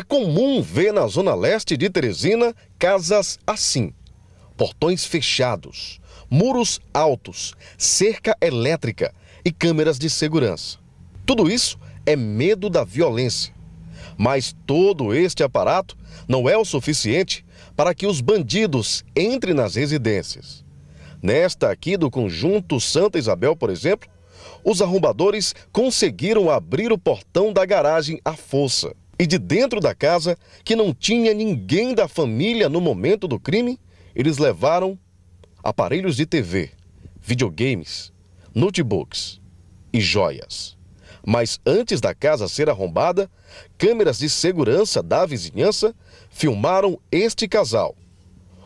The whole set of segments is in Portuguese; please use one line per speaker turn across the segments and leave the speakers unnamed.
É comum ver na zona leste de Teresina casas assim: portões fechados, muros altos, cerca elétrica e câmeras de segurança. Tudo isso é medo da violência. Mas todo este aparato não é o suficiente para que os bandidos entrem nas residências. Nesta aqui do conjunto Santa Isabel, por exemplo, os arrombadores conseguiram abrir o portão da garagem à força e de dentro da casa, que não tinha ninguém da família no momento do crime, eles levaram aparelhos de TV, videogames, notebooks e joias. Mas antes da casa ser arrombada, câmeras de segurança da vizinhança filmaram este casal.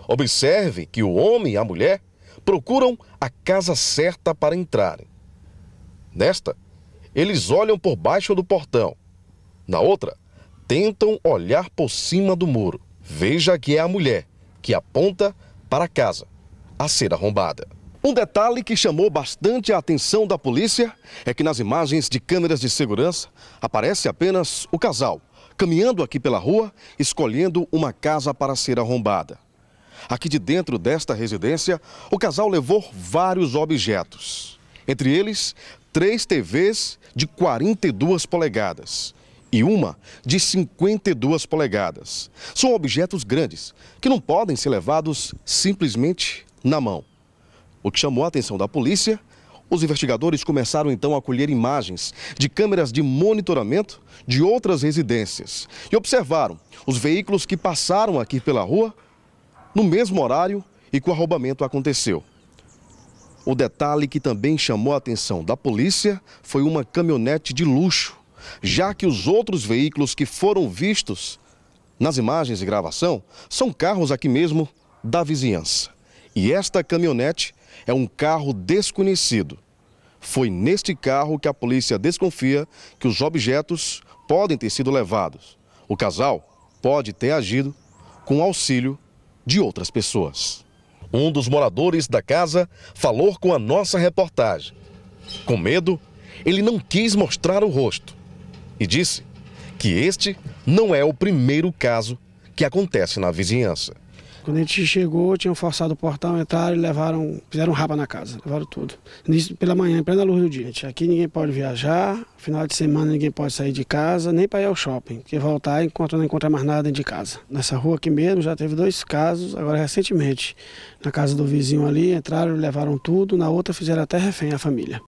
Observe que o homem e a mulher procuram a casa certa para entrarem. Nesta, eles olham por baixo do portão. Na outra, tentam olhar por cima do muro. Veja que é a mulher que aponta para a casa a ser arrombada. Um detalhe que chamou bastante a atenção da polícia é que nas imagens de câmeras de segurança aparece apenas o casal caminhando aqui pela rua, escolhendo uma casa para ser arrombada. Aqui de dentro desta residência, o casal levou vários objetos. Entre eles, três TVs de 42 polegadas, e uma de 52 polegadas. São objetos grandes que não podem ser levados simplesmente na mão. O que chamou a atenção da polícia, os investigadores começaram então a colher imagens de câmeras de monitoramento de outras residências e observaram os veículos que passaram aqui pela rua no mesmo horário e que o arrombamento aconteceu. O detalhe que também chamou a atenção da polícia foi uma caminhonete de luxo já que os outros veículos que foram vistos nas imagens de gravação são carros aqui mesmo da vizinhança. E esta caminhonete é um carro desconhecido. Foi neste carro que a polícia desconfia que os objetos podem ter sido levados. O casal pode ter agido com auxílio de outras pessoas. Um dos moradores da casa falou com a nossa reportagem. Com medo, ele não quis mostrar o rosto e disse que este não é o primeiro caso que acontece na vizinhança.
Quando a gente chegou, tinham forçado o portão, entraram e levaram, fizeram raba na casa, levaram tudo. Nisso pela manhã, em plena luz do dia. Aqui ninguém pode viajar, final de semana ninguém pode sair de casa, nem para ir ao shopping, porque voltar enquanto não encontra mais nada dentro de casa. Nessa rua aqui mesmo já teve dois casos, agora recentemente. Na casa do vizinho ali, entraram, e levaram tudo, na outra fizeram até refém a família.